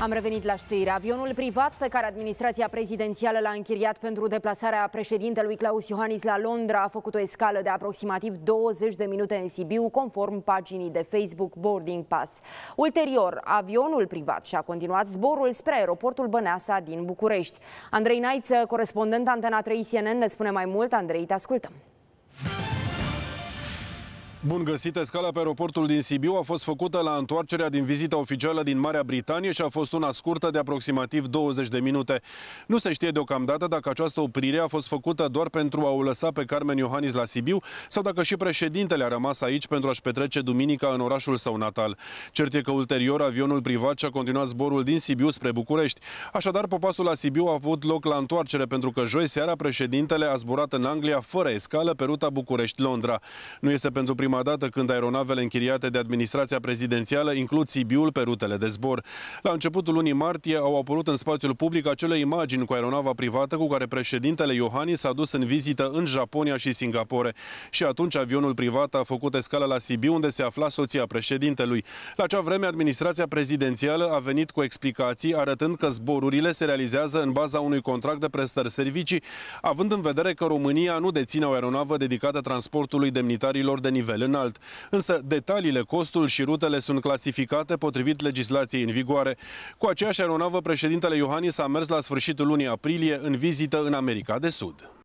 Am revenit la știri. Avionul privat pe care administrația prezidențială l-a închiriat pentru deplasarea președintelui Claus Iohannis la Londra a făcut o escală de aproximativ 20 de minute în Sibiu, conform paginii de Facebook Boarding Pass. Ulterior, avionul privat și-a continuat zborul spre aeroportul Băneasa din București. Andrei Naiță, corespondent Antena 3 CNN, ne spune mai mult. Andrei, te ascultăm. Bun găsit, escala pe aeroportul din Sibiu a fost făcută la întoarcerea din vizita oficială din Marea Britanie și a fost una scurtă de aproximativ 20 de minute. Nu se știe deocamdată dacă această oprire a fost făcută doar pentru a o lăsa pe Carmen Iohannis la Sibiu sau dacă și președintele a rămas aici pentru a-și petrece duminica în orașul său natal. Cert e că ulterior avionul privat și-a continuat zborul din Sibiu spre București. Așadar, popasul la Sibiu a avut loc la întoarcere pentru că joi seara președintele a zburat în Anglia fără escală pe ruta București-Londra. Nu este pentru prima prima dată când aeronavele închiriate de administrația prezidențială includ Sibiul pe rutele de zbor. La începutul lunii martie au apărut în spațiul public acele imagini cu aeronava privată cu care președintele Iohannis s-a dus în vizită în Japonia și Singapore. Și atunci avionul privat a făcut escală la Sibiu, unde se afla soția președintelui. La acea vreme, administrația prezidențială a venit cu explicații arătând că zborurile se realizează în baza unui contract de prestări servicii, având în vedere că România nu deține o aeronavă dedicată transportului demnitarilor de nivel nivel înalt. Însă detaliile, costul și rutele sunt clasificate potrivit legislației în vigoare. Cu aceeași aeronavă, președintele Iohannis a mers la sfârșitul lunii aprilie în vizită în America de Sud.